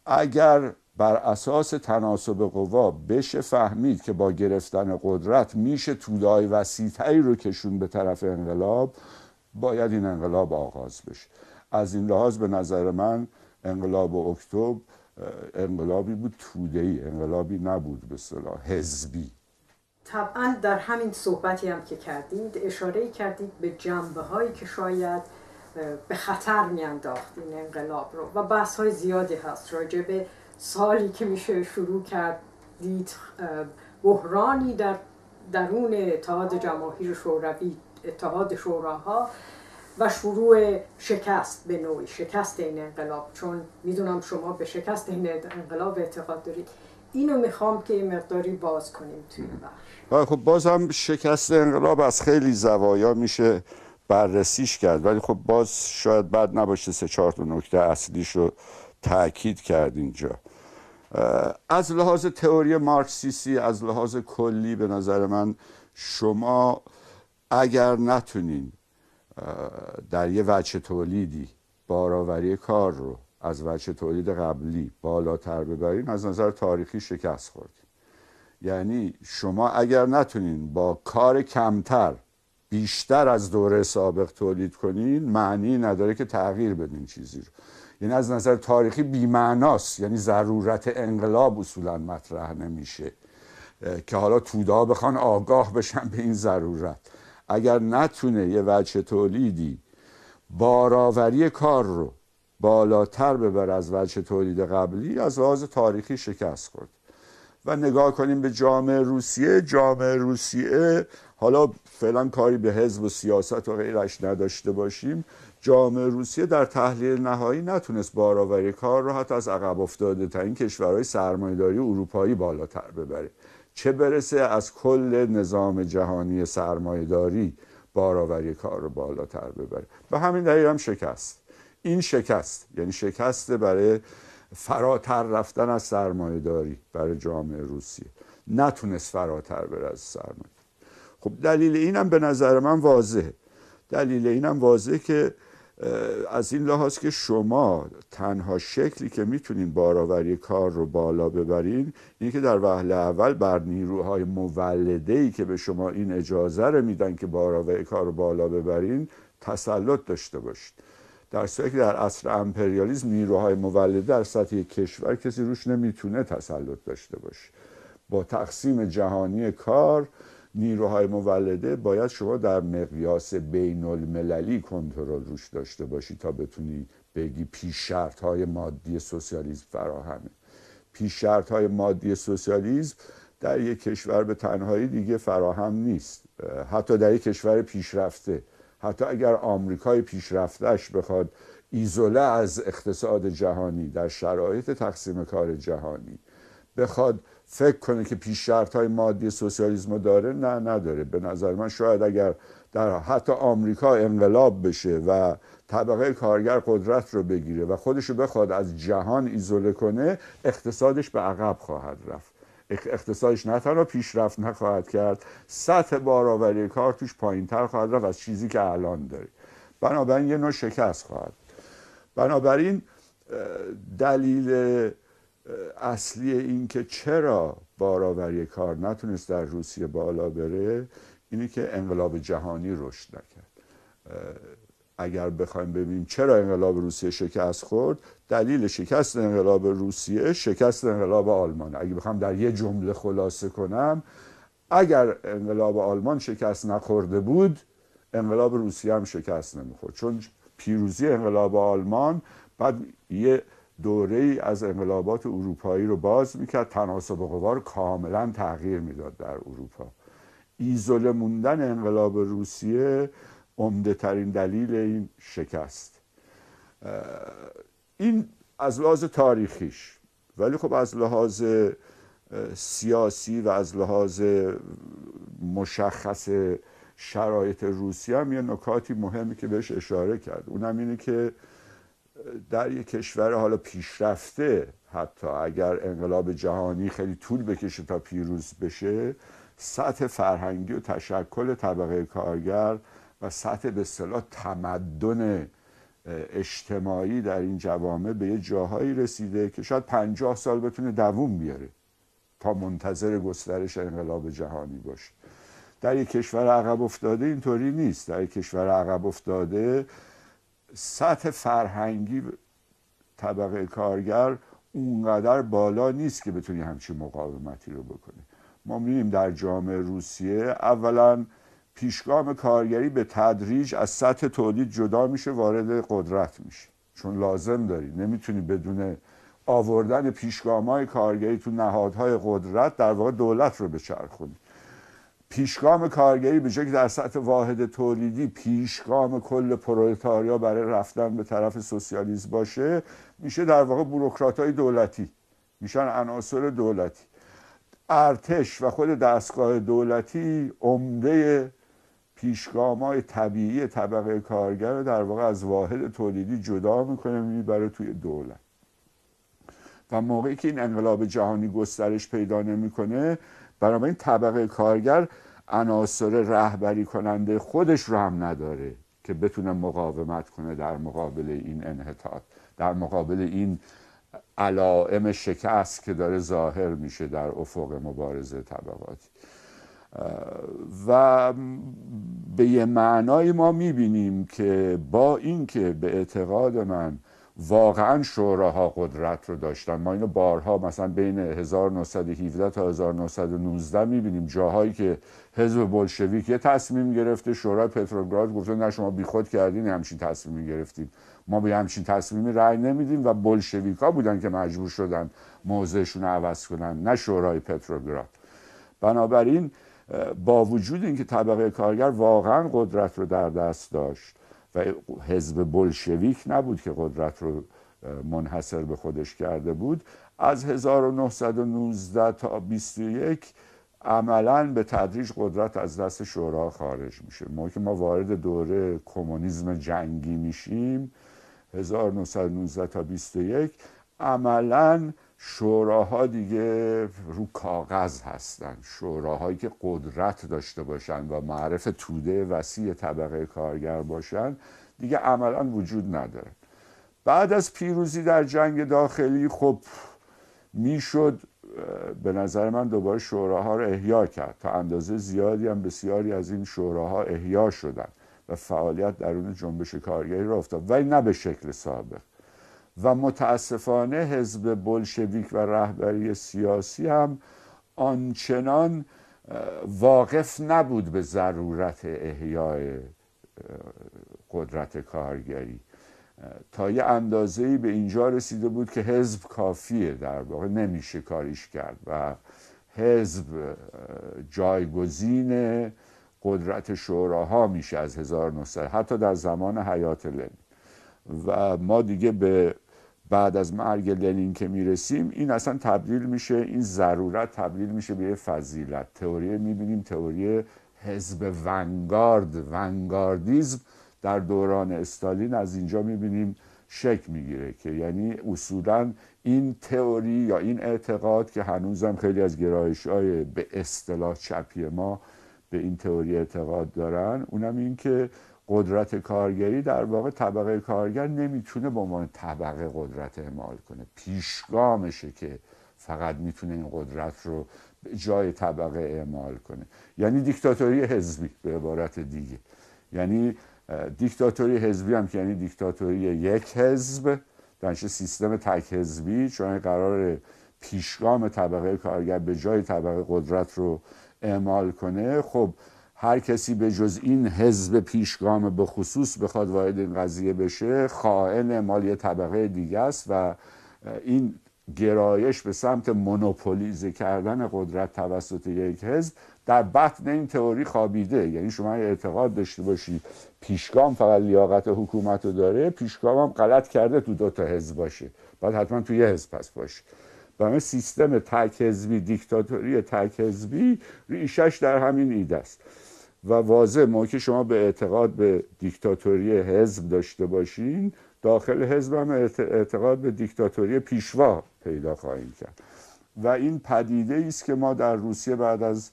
اگر بر اساس تناسب قوا بشه فهمید که با گرفتن قدرت میشه تودای وسیعتری رو کشون به طرف انقلاب باید این انقلاب آغاز بشه از این لحاظ به نظر من انقلاب اکتبر انقلابی بود توده ای انقلابی نبود به صلاح حزبی طبعا در همین صحبتی هم که کردید اشاره کردید به جنبه هایی که شاید به خطر میانداخت این انقلاب رو و بحث های زیادی هست راجع به سالی که میشه شروع کرد دید بحرانی در درون اتحاد جماهیر شوروی اتحاد شوراها و شروع شکست به نوعی شکست این انقلاب چون میدونم شما به شکست این انقلاب اعتقاد دارید اینو میخوام که این مقداری باز کنیم توی بخش خب باز هم شکست انقلاب از خیلی زوایا میشه بررسیش کرد ولی خب باز شاید بد نباشه سه چهار تا نکته اصلیش رو تاکید کرد اینجا از لحاظ تئوری مارکسیسی از لحاظ کلی به نظر من شما اگر نتونین در یه وجه تولیدی باراوری کار رو از وجه تولید قبلی بالاتر ببرین از نظر تاریخی شکست خوردین یعنی شما اگر نتونین با کار کمتر بیشتر از دوره سابق تولید کنین معنی نداره که تغییر بدین چیزی رو یعنی از نظر تاریخی بیمعناست یعنی ضرورت انقلاب اصولا مطرح نمیشه که حالا تودا بخوان آگاه بشن به این ضرورت اگر نتونه یه وجه تولیدی باراوری کار رو بالاتر ببر از وجه تولید قبلی از لحاظ تاریخی شکست کرد و نگاه کنیم به جامعه روسیه جامعه روسیه حالا فعلا کاری به حزب و سیاست و غیرش نداشته باشیم جامعه روسیه در تحلیل نهایی نتونست باراوری کار رو حتی از عقب افتاده ترین کشورهای سرمایداری اروپایی بالاتر ببره چه برسه از کل نظام جهانی سرمایداری باراوری کار رو بالاتر ببره به همین دلیل هم شکست این شکست یعنی شکست برای فراتر رفتن از سرمایه داری برای جامعه روسیه نتونست فراتر بره از سرمایه خب دلیل اینم به نظر من واضحه دلیل اینم واضحه که از این لحاظ که شما تنها شکلی که میتونین باراوری کار رو بالا ببرین اینه که در وهله اول بر نیروهای مولده ای که به شما این اجازه رو میدن که باراوری کار رو بالا ببرین تسلط داشته باشید در صورتی که در عصر امپریالیزم نیروهای مولده در سطح کشور کسی روش نمیتونه تسلط داشته باشه با تقسیم جهانی کار نیروهای مولده باید شما در مقیاس بین کنترل روش داشته باشی تا بتونی بگی پیش شرط های مادی سوسیالیسم فراهمه پیش شرط های مادی سوسیالیسم در یک کشور به تنهایی دیگه فراهم نیست حتی در یک کشور پیشرفته حتی اگر آمریکای پیشرفتش بخواد ایزوله از اقتصاد جهانی در شرایط تقسیم کار جهانی بخواد فکر کنه که پیش شرط های مادی سوسیالیسم داره نه نداره به نظر من شاید اگر در حتی آمریکا انقلاب بشه و طبقه کارگر قدرت رو بگیره و خودش رو بخواد از جهان ایزوله کنه اقتصادش به عقب خواهد رفت اقتصادش نه تنها پیشرفت نخواهد کرد سطح بارآوری کار توش پایین تر خواهد رفت از چیزی که الان داری بنابراین یه نوع شکست خواهد بنابراین دلیل اصلی این که چرا بارآوری کار نتونست در روسیه بالا بره اینه که انقلاب جهانی رشد نکرد اگر بخوایم ببینیم چرا انقلاب روسیه شکست خورد دلیل شکست انقلاب روسیه شکست انقلاب آلمان اگه بخوام در یه جمله خلاصه کنم اگر انقلاب آلمان شکست نخورده بود انقلاب روسیه هم شکست نمیخورد چون پیروزی انقلاب آلمان بعد یه دوره ای از انقلابات اروپایی رو باز میکرد تناسب قوا رو کاملا تغییر میداد در اروپا ایزوله موندن انقلاب روسیه عمده ترین دلیل این شکست این از لحاظ تاریخیش ولی خب از لحاظ سیاسی و از لحاظ مشخص شرایط روسیه هم یه نکاتی مهمی که بهش اشاره کرد اونم اینه که در یک کشور حالا پیشرفته حتی اگر انقلاب جهانی خیلی طول بکشه تا پیروز بشه سطح فرهنگی و تشکل طبقه کارگر و سطح به صلاح تمدن اجتماعی در این جوامع به یه جاهایی رسیده که شاید پنجاه سال بتونه دووم بیاره تا منتظر گسترش انقلاب جهانی باشه در یک کشور عقب افتاده اینطوری نیست در یک کشور عقب افتاده سطح فرهنگی طبقه کارگر اونقدر بالا نیست که بتونی همچین مقاومتی رو بکنی ما میبینیم در جامعه روسیه اولا پیشگام کارگری به تدریج از سطح تولید جدا میشه وارد قدرت میشه چون لازم داری نمیتونی بدون آوردن پیشگام های کارگری تو نهادهای قدرت در واقع دولت رو بچرخونی پیشگام کارگری به جای در سطح واحد تولیدی پیشگام کل پرولتاریا برای رفتن به طرف سوسیالیسم باشه میشه در واقع بروکرات های دولتی میشن عناصر دولتی ارتش و خود دستگاه دولتی عمده پیشگام های طبیعی طبقه کارگر رو در واقع از واحد تولیدی جدا میکنه میبره توی دولت و موقعی که این انقلاب جهانی گسترش پیدا نمیکنه این طبقه کارگر عناصر رهبری کننده خودش رو هم نداره که بتونه مقاومت کنه در مقابل این انحطاط در مقابل این علائم شکست که داره ظاهر میشه در افق مبارزه طبقاتی و به یه معنای ما میبینیم که با اینکه به اعتقاد من واقعا شوراها قدرت رو داشتن ما اینو بارها مثلا بین 1917 تا 1919 میبینیم جاهایی که حزب بلشویک یه تصمیم گرفته شورای پتروگراد گفته نه شما بیخود کردین همچین تصمیم گرفتیم ما به همچین تصمیمی رأی نمیدیم و بلشویک ها بودن که مجبور شدن موضعشون عوض کنن نه شورای پتروگراد بنابراین با وجود اینکه طبقه کارگر واقعا قدرت رو در دست داشت و حزب بلشویک نبود که قدرت رو منحصر به خودش کرده بود از 1919 تا 21 عملا به تدریج قدرت از دست شورا خارج میشه ما که ما وارد دوره کمونیسم جنگی میشیم 1919 تا 21 عملا شوراها دیگه رو کاغذ هستن شوراهایی که قدرت داشته باشن و معرف توده وسیع طبقه کارگر باشن دیگه عملا وجود نداره بعد از پیروزی در جنگ داخلی خب میشد به نظر من دوباره شوراها رو احیا کرد تا اندازه زیادی هم بسیاری از این شوراها احیا شدن و فعالیت درون جنبش کارگری را افتاد ولی نه به شکل سابق و متاسفانه حزب بلشویک و رهبری سیاسی هم آنچنان واقف نبود به ضرورت احیای قدرت کارگری تا یه اندازه به اینجا رسیده بود که حزب کافیه در واقع نمیشه کاریش کرد و حزب جایگزین قدرت شوراها میشه از 1900 حتی در زمان حیات لنین و ما دیگه به بعد از مرگ لنین که میرسیم این اصلا تبدیل میشه این ضرورت تبدیل میشه به یه فضیلت تئوری میبینیم تئوری حزب ونگارد ونگاردیزم در دوران استالین از اینجا میبینیم شک میگیره که یعنی اصولا این تئوری یا این اعتقاد که هنوزم خیلی از گرایش های به اصطلاح چپی ما به این تئوری اعتقاد دارن اونم این که قدرت کارگری در واقع طبقه کارگر نمیتونه به عنوان طبقه قدرت اعمال کنه پیشگامشه که فقط میتونه این قدرت رو به جای طبقه اعمال کنه یعنی دیکتاتوری حزبی به عبارت دیگه یعنی دیکتاتوری حزبی هم که یعنی دیکتاتوری یک حزب دانش سیستم تک حزبی چون قرار پیشگام طبقه کارگر به جای طبقه قدرت رو اعمال کنه خب هر کسی به جز این حزب پیشگام به خصوص بخواد وارد این قضیه بشه خائن مال یه طبقه دیگه است و این گرایش به سمت مونوپولیزه کردن قدرت توسط یک حزب در بطن این تئوری خوابیده یعنی شما اعتقاد داشته باشی پیشگام فقط لیاقت حکومت رو داره پیشگام هم غلط کرده تو دو تا حزب باشه بعد حتما تو یه حزب پس باشه برای سیستم تک حزبی دیکتاتوری تک حزبی ریشش در همین ایده است و واضح ما که شما به اعتقاد به دیکتاتوری حزب داشته باشین داخل حزب هم اعتقاد به دیکتاتوری پیشوا پیدا خواهیم کرد و این پدیده ای است که ما در روسیه بعد از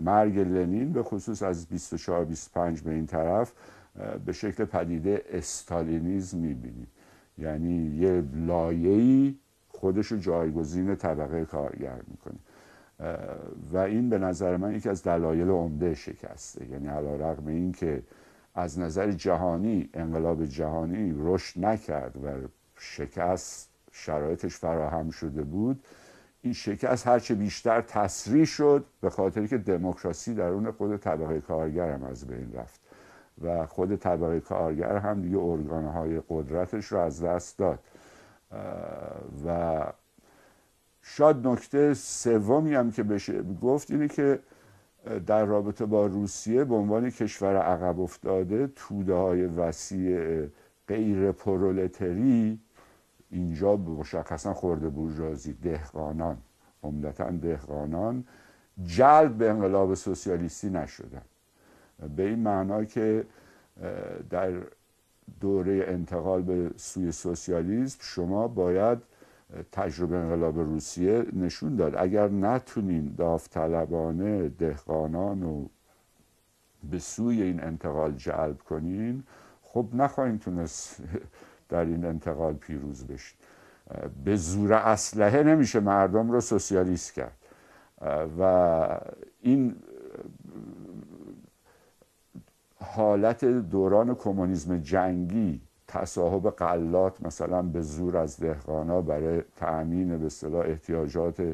مرگ لنین به خصوص از 24 25 به این طرف به شکل پدیده استالینیزم میبینیم یعنی یه لایهی خودش جایگزین طبقه کارگر میکنه و این به نظر من یکی از دلایل عمده شکسته یعنی علا رقم این که از نظر جهانی انقلاب جهانی رشد نکرد و شکست شرایطش فراهم شده بود این شکست هرچه بیشتر تسری شد به خاطر که دموکراسی درون خود طبقه کارگر هم از بین رفت و خود طبقه کارگر هم دیگه ارگانهای قدرتش رو از دست داد و شاید نکته سومی هم که بشه گفت اینه که در رابطه با روسیه به عنوان کشور عقب افتاده توده های وسیع غیر پرولتری اینجا مشخصا خورده بورژوازی دهقانان عمدتا دهقانان جلب به انقلاب سوسیالیستی نشدن به این معنا که در دوره انتقال به سوی سوسیالیسم شما باید تجربه انقلاب روسیه نشون داد اگر نتونیم داوطلبانه دهقانان رو به سوی این انتقال جلب کنین خب نخواهیم تونست در این انتقال پیروز بشید به زور اسلحه نمیشه مردم رو سوسیالیست کرد و این حالت دوران کمونیسم جنگی تصاحب قلات مثلا به زور از دهقانا برای تأمین به صلاح احتیاجات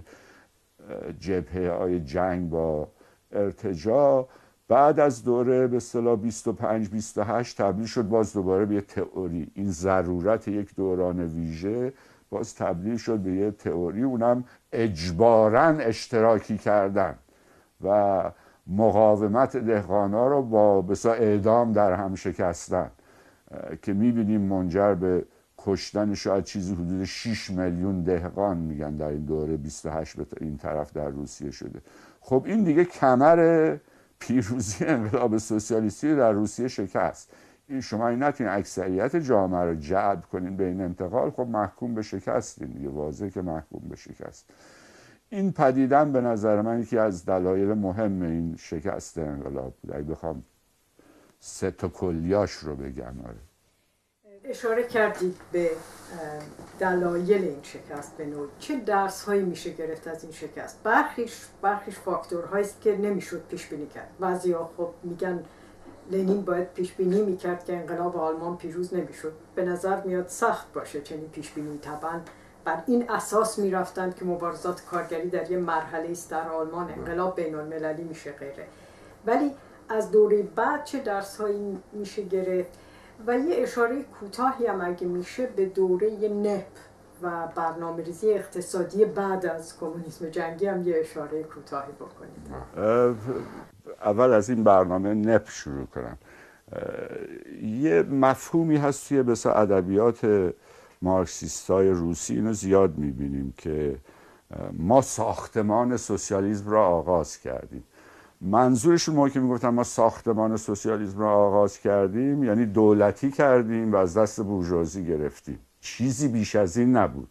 جبهه های جنگ با ارتجا بعد از دوره به صلاح 25 28 تبدیل شد باز دوباره به یه تئوری این ضرورت یک دوران ویژه باز تبدیل شد به یه تئوری اونم اجبارا اشتراکی کردن و مقاومت دهقانا رو با بسا اعدام در هم شکستن که میبینیم منجر به کشتن شاید چیزی حدود 6 میلیون دهقان میگن در این دوره 28 به این طرف در روسیه شده خب این دیگه کمر پیروزی انقلاب سوسیالیستی در روسیه شکست این شما این نتونین اکثریت جامعه رو جلب کنین به این انتقال خب محکوم به شکستین دیگه واضحه که محکوم به شکست این پدیدن به نظر من یکی از دلایل مهم این شکست انقلاب بود اگه بخوام سه تا کلیاش رو بگم آره. اشاره کردید به دلایل این شکست به نوعی چه درس هایی میشه گرفت از این شکست برخیش برخیش فاکتورهایی که نمیشد پیش بینی کرد بعضیا خب میگن لنین باید پیش بینی میکرد که انقلاب آلمان پیروز نمیشد به نظر میاد سخت باشه چنین پیش بینی طبعا بر این اساس میرفتند که مبارزات کارگری در یه مرحله است در آلمان انقلاب بین المللی میشه غیره ولی از دوره بعد چه درس هایی میشه گرفت و یه اشاره کوتاهی هم اگه میشه به دوره نپ و برنامه ریزی اقتصادی بعد از کمونیسم جنگی هم یه اشاره کوتاهی بکنید اول از این برنامه نپ شروع کنم یه مفهومی هست توی بسا ادبیات مارکسیستای روسی اینو زیاد میبینیم که ما ساختمان سوسیالیسم را آغاز کردیم منظورشون موقعی که میگفتن ما ساختمان سوسیالیسم را آغاز کردیم یعنی دولتی کردیم و از دست بورژوازی گرفتیم چیزی بیش از این نبود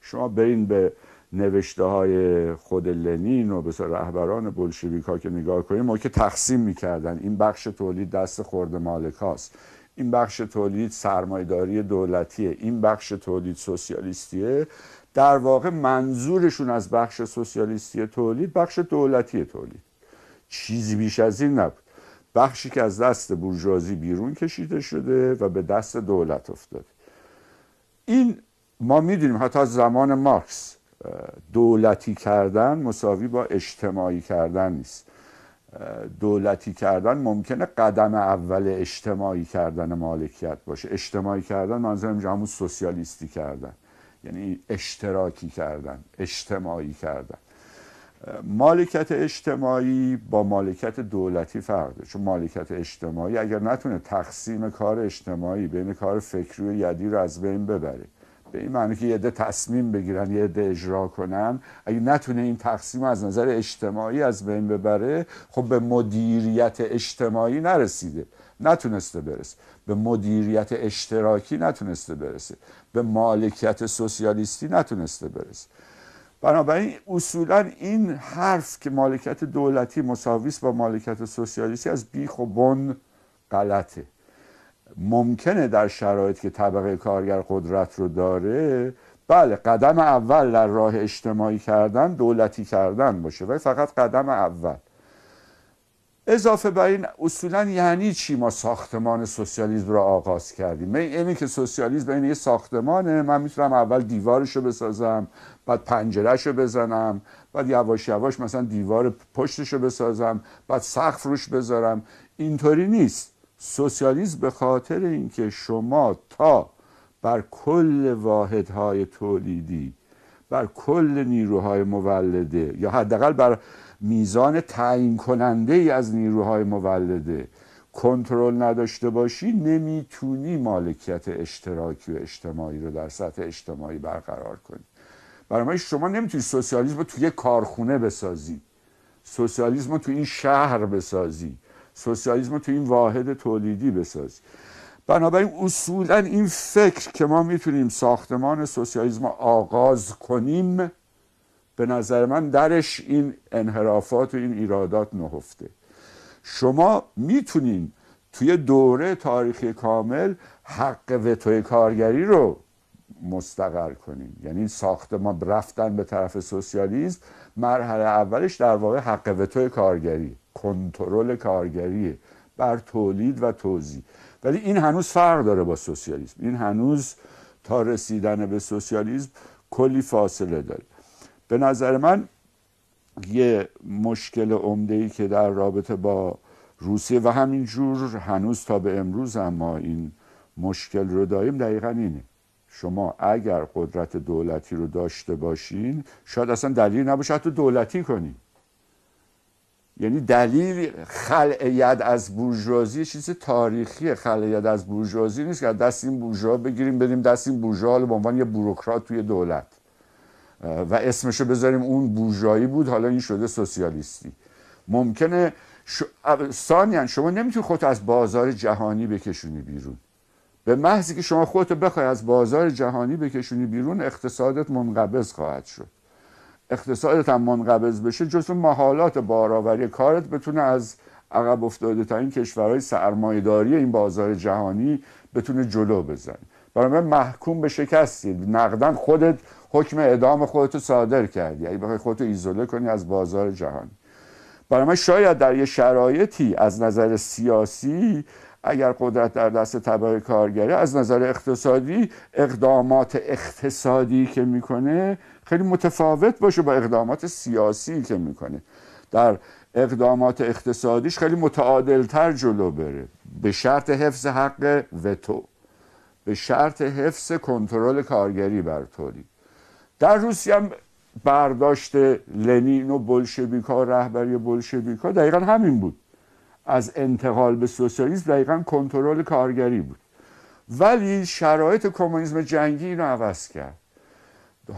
شما برین به نوشته های خود لنین و به رهبران بلشویک ها که نگاه کنیم ما که تقسیم میکردن این بخش تولید دست خورد مالک هاست این بخش تولید سرمایداری دولتیه این بخش تولید سوسیالیستیه در واقع منظورشون از بخش سوسیالیستی تولید بخش دولتی تولید چیزی بیش از این نبود بخشی که از دست برجوازی بیرون کشیده شده و به دست دولت افتاده این ما میدونیم حتی از زمان مارکس دولتی کردن مساوی با اجتماعی کردن نیست دولتی کردن ممکنه قدم اول اجتماعی کردن مالکیت باشه اجتماعی کردن منظورم اینجا همون سوسیالیستی کردن یعنی اشتراکی کردن اجتماعی کردن مالکت اجتماعی با مالکت دولتی فرق داره چون مالکت اجتماعی اگر نتونه تقسیم کار اجتماعی بین کار فکری و یدی رو از بین ببره به این معنی که یه تصمیم بگیرن یه عده اجرا کنن اگه نتونه این تقسیم از نظر اجتماعی از بین ببره خب به مدیریت اجتماعی نرسیده نتونسته برسه به مدیریت اشتراکی نتونسته برسه به مالکیت سوسیالیستی نتونسته برسه بنابراین اصولا این حرف که مالکیت دولتی مساویس با مالکیت سوسیالیستی از بیخ و بن غلطه ممکنه در شرایط که طبقه کارگر قدرت رو داره بله قدم اول در راه اجتماعی کردن دولتی کردن باشه ولی فقط قدم اول اضافه بر این اصولا یعنی چی ما ساختمان سوسیالیسم را آغاز کردیم اینه که سوسیالیسم این یه ساختمانه من میتونم اول دیوارش رو بسازم بعد پنجرهشو رو بزنم بعد یواش یواش مثلا دیوار پشتش بسازم بعد سقف روش بذارم اینطوری نیست سوسیالیسم به خاطر اینکه شما تا بر کل واحدهای تولیدی بر کل نیروهای مولده یا حداقل بر میزان تعیین کننده ای از نیروهای مولده کنترل نداشته باشی نمیتونی مالکیت اشتراکی و اجتماعی رو در سطح اجتماعی برقرار کنی برای شما نمیتونی سوسیالیسم رو توی کارخونه بسازی سوسیالیسم رو توی این شهر بسازی سوسیالیسم رو توی این واحد تولیدی بسازی بنابراین اصولا این فکر که ما میتونیم ساختمان سوسیالیسم آغاز کنیم به نظر من درش این انحرافات و این ایرادات نهفته شما میتونین توی دوره تاریخی کامل حق وتوی کارگری رو مستقر کنیم یعنی ساختمان رفتن به طرف سوسیالیسم مرحله اولش در واقع حق وتو کارگری کنترل کارگری بر تولید و توزیع ولی این هنوز فرق داره با سوسیالیسم این هنوز تا رسیدن به سوسیالیسم کلی فاصله داره به نظر من یه مشکل عمده ای که در رابطه با روسیه و همینجور هنوز تا به امروز هم ما این مشکل رو داریم دقیقا اینه شما اگر قدرت دولتی رو داشته باشین شاید اصلا دلیل نباشه حتی دولتی کنین یعنی دلیل ید از بورژوازی چیز تاریخی ید از بورژوازی نیست که دست این بورژوا بگیریم بدیم دست این بورژوا به عنوان یه بوروکرات توی دولت و اسمشو بذاریم اون بورژوایی بود حالا این شده سوسیالیستی ممکنه ش... شما نمیتونی خودت از بازار جهانی بکشونی بیرون به محضی که شما خودتو بخوای از بازار جهانی بکشونی بیرون اقتصادت منقبض خواهد شد اقتصادت هم منقبض بشه جزو محالات بارآوری کارت بتونه از عقب افتاده تا این کشورهای سرمایهداری این بازار جهانی بتونه جلو بزن برای من محکوم به شکستید نقدن خودت حکم اعدام خودتو صادر کردی اگه بخوای خودتو ایزوله کنی از بازار جهانی برای من شاید در یه شرایطی از نظر سیاسی اگر قدرت در دست طبقه کارگره از نظر اقتصادی اقدامات اقتصادی که میکنه خیلی متفاوت باشه با اقدامات سیاسی که میکنه در اقدامات اقتصادیش خیلی متعادل تر جلو بره به شرط حفظ حق وتو به شرط حفظ کنترل کارگری بر تولید در روسیه هم برداشت لنین و بلشویکا رهبری بلشویکا دقیقا همین بود از انتقال به سوسیالیسم دقیقا کنترل کارگری بود ولی شرایط کمونیسم جنگی رو عوض کرد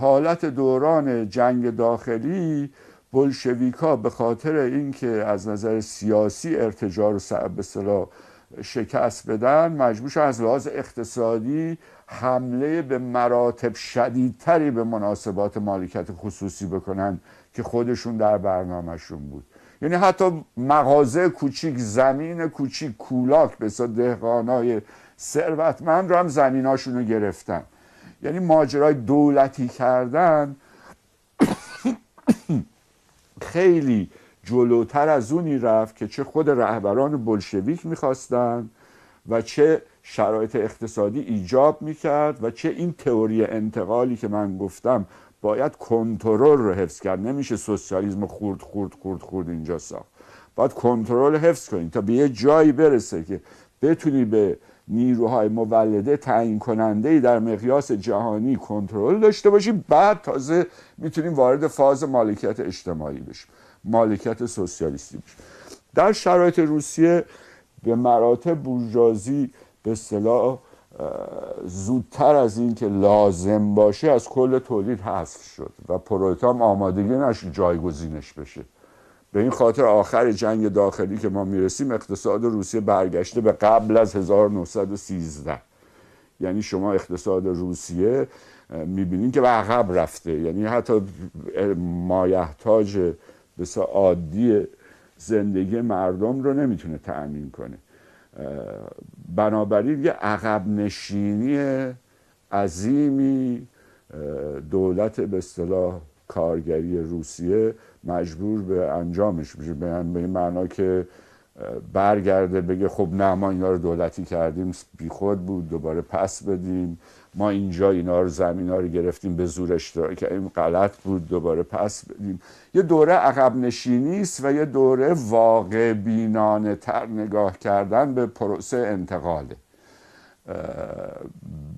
حالت دوران جنگ داخلی بلشویکا به خاطر اینکه از نظر سیاسی ارتجار رو به شکست بدن مجبور شد از لحاظ اقتصادی حمله به مراتب شدیدتری به مناسبات مالکیت خصوصی بکنن که خودشون در برنامهشون بود یعنی حتی مغازه کوچیک زمین کوچیک کولاک به دهقانای ثروتمند رو هم زمیناشون رو گرفتن یعنی ماجرای دولتی کردن خیلی جلوتر از اونی رفت که چه خود رهبران بلشویک میخواستن و چه شرایط اقتصادی ایجاب میکرد و چه این تئوری انتقالی که من گفتم باید کنترل رو حفظ کرد نمیشه سوسیالیسم خورد خورد خورد خورد اینجا ساخت باید کنترل حفظ کنید تا به یه جایی برسه که بتونی به نیروهای مولده تعیین کننده در مقیاس جهانی کنترل داشته باشیم بعد تازه میتونیم وارد فاز مالکیت اجتماعی بشیم مالکیت سوسیالیستی بشیم در شرایط روسیه به مراتب بورژوازی به صلاح زودتر از اینکه لازم باشه از کل تولید حذف شد و پروتام آمادگی نشد جایگزینش بشه به این خاطر آخر جنگ داخلی که ما میرسیم اقتصاد روسیه برگشته به قبل از 1913 یعنی شما اقتصاد روسیه میبینین که به عقب رفته یعنی حتی مایحتاج بسیار عادی زندگی مردم رو نمیتونه تأمین کنه بنابراین یه عقب نشینی عظیمی دولت به اصطلاح کارگری روسیه مجبور به انجامش میشه به این معنا که برگرده بگه خب نه ما اینا رو دولتی کردیم بیخود بود دوباره پس بدیم ما اینجا اینا رو زمین ها رو گرفتیم به زور اشتراک این غلط بود دوباره پس بدیم یه دوره عقب نشینی است و یه دوره واقع بینانه تر نگاه کردن به پروسه انتقاله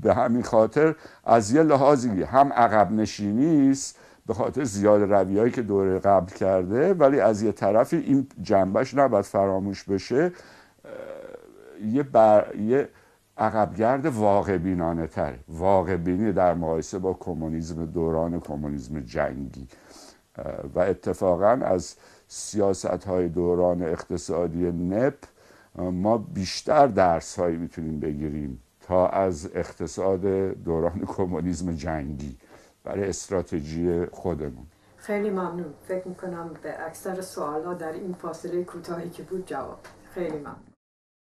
به همین خاطر از یه لحاظی هم عقب نشینی است به خاطر زیاد هایی که دوره قبل کرده ولی از یه طرفی این جنبش نباید فراموش بشه یه, بر... یه عقبگرد واقع بینانه تر واقع بینی در مقایسه با کمونیسم دوران کمونیسم جنگی و اتفاقا از سیاست های دوران اقتصادی نپ ما بیشتر درس هایی میتونیم بگیریم تا از اقتصاد دوران کمونیسم جنگی برای استراتژی خودمون خیلی ممنون فکر میکنم به اکثر سوال ها در این فاصله کوتاهی که بود جواب خیلی ممنون